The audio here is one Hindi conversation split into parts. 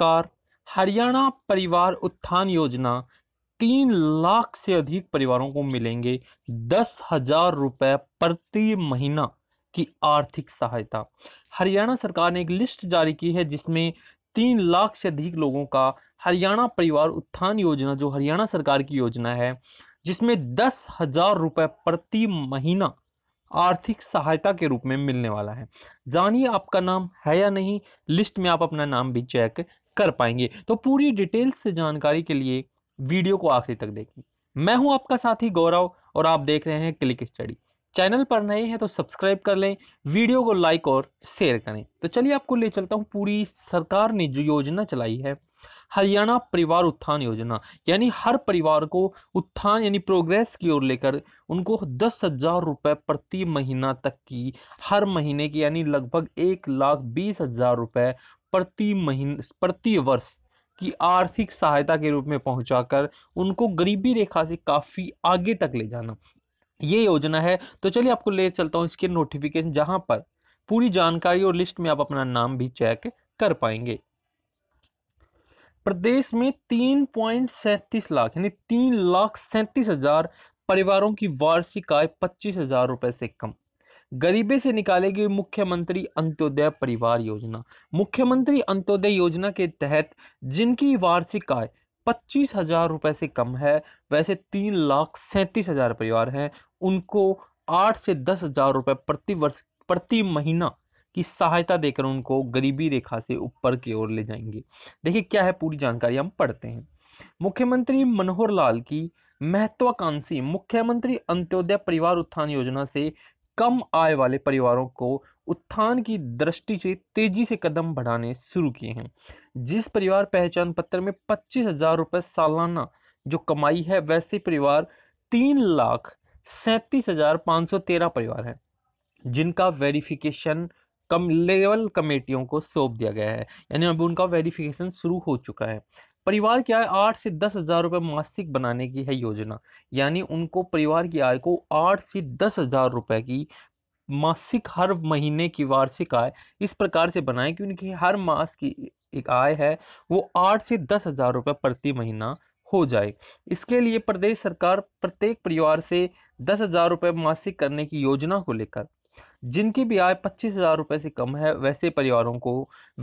नमस्कार हरियाणा परिवार उत्थान योजना तीन लाख से अधिक परिवारों को मिलेंगे दस हजार रुपये प्रति महीना की आर्थिक सहायता हरियाणा सरकार ने एक लिस्ट जारी की है जिसमें तीन लाख से अधिक लोगों का हरियाणा परिवार उत्थान योजना जो हरियाणा सरकार की योजना है जिसमें दस हजार रुपये प्रति महीना आर्थिक सहायता के रूप में मिलने वाला है जानिए आपका नाम है या नहीं लिस्ट में आप अपना नाम भी चेक कर पाएंगे तो पूरी डिटेल से जानकारी के लिए वीडियो को आखिरी तक देखें मैं हूं आपका साथी गौरव और आप देख रहे हैं क्लिक स्टडी चैनल पर नए हैं तो सब्सक्राइब कर लें वीडियो को लाइक और शेयर करें तो चलिए आपको ले चलता हूँ पूरी सरकार ने जो योजना चलाई है हरियाणा परिवार उत्थान योजना यानी हर परिवार को उत्थान यानी प्रोग्रेस की ओर लेकर उनको दस हजार रुपये प्रति महीना तक की हर महीने की यानी लगभग एक लाख बीस हजार रुपये प्रति महीने प्रति वर्ष की आर्थिक सहायता के रूप में पहुंचाकर उनको गरीबी रेखा से काफ़ी आगे तक ले जाना ये योजना है तो चलिए आपको ले चलता हूँ इसके नोटिफिकेशन जहां पर पूरी जानकारी और लिस्ट में आप अपना नाम भी चेक कर पाएंगे प्रदेश में तीन पॉइंट सैंतीस लाख यानी तीन लाख सैंतीस हजार परिवारों की वार्षिक आय पच्चीस हजार रुपए से कम गरीबी से निकालेगी मुख्यमंत्री अंत्योदय परिवार योजना मुख्यमंत्री अंत्योदय योजना के तहत जिनकी वार्षिक आय पच्चीस हजार रुपए से कम है वैसे तीन लाख सैंतीस हजार परिवार हैं उनको आठ से दस हजार रुपए प्रति वर्ष प्रति महीना की सहायता देकर उनको गरीबी रेखा से ऊपर की ओर ले जाएंगे देखिए क्या है पूरी जानकारी हम पढ़ते हैं मुख्यमंत्री मनोहर लाल की महत्वाकांक्षी मुख्यमंत्री अंत्योदय परिवार उत्थान योजना से कम आय वाले परिवारों को उत्थान की दृष्टि से तेजी से कदम बढ़ाने शुरू किए हैं जिस परिवार पहचान पत्र में पच्चीस हजार रुपये सालाना जो कमाई है वैसे परिवार तीन लाख सैंतीस हजार पाँच सौ तेरह परिवार हैं जिनका वेरिफिकेशन कम लेवल कमेटियों को सौंप दिया गया है यानी अब उनका वेरिफिकेशन शुरू हो चुका है परिवार की आय आठ से दस हजार रुपये मासिक बनाने की है योजना यानी उनको परिवार की आय को आठ से दस हजार रुपये की मासिक हर महीने की वार्षिक आय इस प्रकार से बनाएं कि उनकी हर मास की एक आय है वो आठ से दस हजार रुपये प्रति महीना हो जाए इसके लिए प्रदेश सरकार प्रत्येक परिवार से दस हजार रुपये मासिक करने की योजना को लेकर जिनकी भी आय पच्चीस हज़ार रुपये से कम है वैसे परिवारों को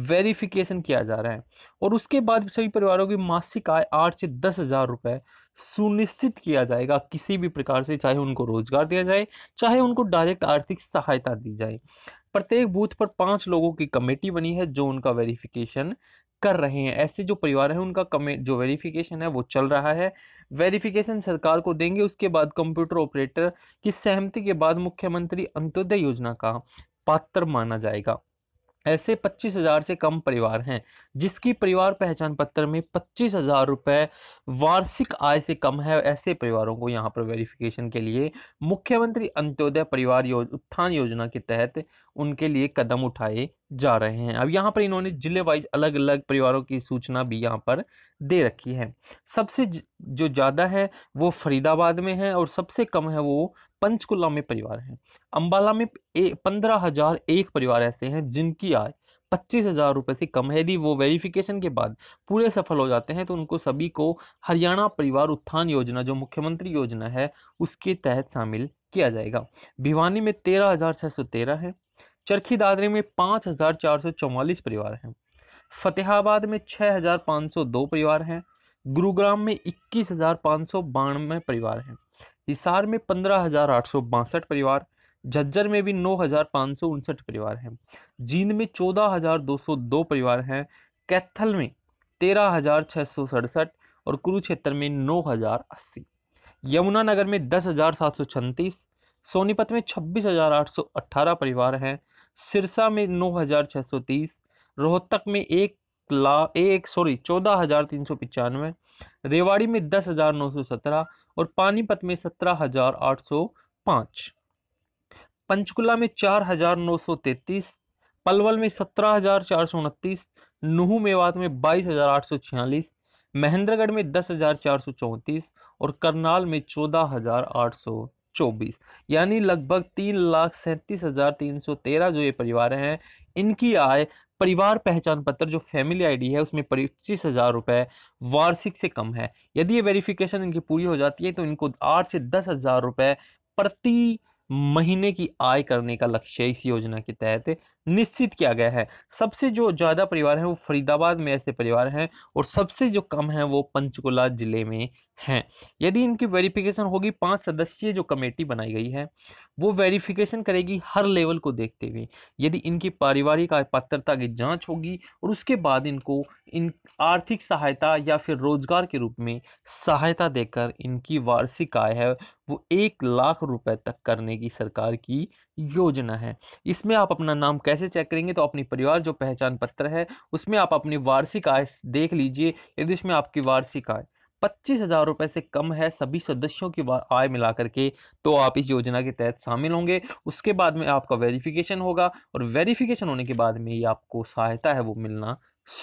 वेरिफिकेशन किया जा रहा है और उसके बाद सभी परिवारों की मासिक आय आठ से दस हज़ार रुपये सुनिश्चित किया जाएगा किसी भी प्रकार से चाहे उनको रोजगार दिया जाए चाहे उनको डायरेक्ट आर्थिक सहायता दी जाए प्रत्येक बूथ पर पाँच लोगों की कमेटी बनी है जो उनका वेरिफिकेशन कर रहे हैं ऐसे जो परिवार हैं उनका कमे जो वेरिफिकेशन है वो चल रहा है वेरिफिकेशन सरकार को देंगे उसके बाद कंप्यूटर ऑपरेटर की सहमति के बाद मुख्यमंत्री अंत्योदय योजना का पात्र माना जाएगा ऐसे पच्चीस हजार से कम परिवार हैं जिसकी परिवार पहचान पत्र में पच्चीस हजार रुपए वार्षिक आय से कम है ऐसे परिवारों को यहाँ पर वेरिफिकेशन के लिए मुख्यमंत्री अंत्योदय परिवार योज, उत्थान योजना के तहत उनके लिए कदम उठाए जा रहे हैं अब यहाँ पर इन्होंने जिले वाइज अलग अलग परिवारों की सूचना भी यहाँ पर दे रखी है सबसे जो ज़्यादा है वो फरीदाबाद में है और सबसे कम है वो पंचकुला में परिवार हैं अंबाला में पंद्रह हजार एक परिवार ऐसे हैं जिनकी आय पच्चीस हजार रुपये से कम है यदि वो वेरिफिकेशन के बाद पूरे सफल हो जाते हैं तो उनको सभी को हरियाणा परिवार उत्थान योजना जो मुख्यमंत्री योजना है उसके तहत शामिल किया जाएगा भिवानी में तेरह हजार छः सौ तेरह है चरखी दादरी में पाँच हजार चार सौ चौवालीस परिवार हैं फतेहाबाद में छः हजार पाँच सौ दो परिवार हैं गुरुग्राम में इक्कीस हजार पाँच सौ बानवे परिवार हैं हिसार में पंद्रह हजार आठ सौ बासठ परिवार झज्जर में भी नौ हजार पाँच सौ उनसठ परिवार हैं जींद में चौदह हजार दो सौ दो परिवार हैं कैथल में तेरह हजार छः सौ सड़सठ और कुरुक्षेत्र में नौ हजार अस्सी यमुनानगर में दस हजार सात सौ छत्तीस सोनीपत में छब्बीस हजार आठ सौ अट्ठारह परिवार हैं सिरसा में नौ हजार छः सौ तीस रोहतक में एक ला एक सॉरी चौदह हजार तीन सौ पचानवे रेवाड़ी में दस हजार नौ सौ सत्रह और पानीपत में सत्रह हजार आठ सौ पांच पंचकुला में चार हजार नौ सौ तैतीस पलवल में सत्रह हजार चार सौ उनतीस नूह मेवात में बाईस हजार आठ सौ छियालीस महेंद्रगढ़ में दस हजार चार सौ चौंतीस और करनाल में चौदह हजार आठ सौ चौबीस यानी लगभग तीन लाख सैंतीस हजार तीन सौ तेरह जो ये परिवार हैं इनकी आय परिवार पहचान पत्र जो फैमिली आईडी है उसमें पच्चीस हज़ार रुपए वार्षिक से कम है यदि ये वेरिफिकेशन इनकी पूरी हो जाती है तो इनको आठ से दस हज़ार रुपए प्रति महीने की आय करने का लक्ष्य इस योजना के तहत निश्चित किया गया है सबसे जो ज़्यादा परिवार हैं वो फरीदाबाद में ऐसे परिवार हैं और सबसे जो कम हैं वो पंचकुला जिले में हैं यदि इनकी वेरिफिकेशन होगी पांच सदस्यीय जो कमेटी बनाई गई है वो वेरिफिकेशन करेगी हर लेवल को देखते हुए यदि इनकी पारिवारिक पात्रता की जांच होगी और उसके बाद इनको इन आर्थिक सहायता या फिर रोजगार के रूप में सहायता देकर इनकी वार्षिक आय है वो एक लाख रुपए तक करने की सरकार की योजना है इसमें आप अपना नाम कैसे चेक करेंगे तो अपनी परिवार जो पहचान पत्र है उसमें आप अपनी वार्षिक आय देख लीजिए यदि उसमें आपकी वार्षिक आय पच्चीस हज़ार रुपए से कम है सभी सदस्यों की आय मिला करके तो आप इस योजना के तहत शामिल होंगे उसके बाद में आपका वेरिफिकेशन होगा और वेरिफिकेशन होने के बाद में ये आपको सहायता है वो मिलना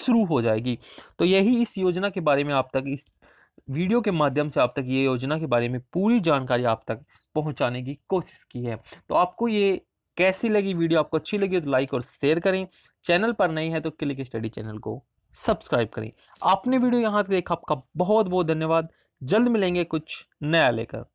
शुरू हो जाएगी तो यही इस योजना के बारे में आप तक इस वीडियो के माध्यम से आप तक ये योजना के बारे में पूरी जानकारी आप तक पहुंचाने की कोशिश की है तो आपको ये कैसी लगी वीडियो आपको अच्छी लगी तो लाइक और शेयर करें चैनल पर नहीं है तो क्लिक स्टडी चैनल को सब्सक्राइब करें आपने वीडियो यहाँ तक देखा आपका बहुत बहुत धन्यवाद जल्द मिलेंगे कुछ नया लेकर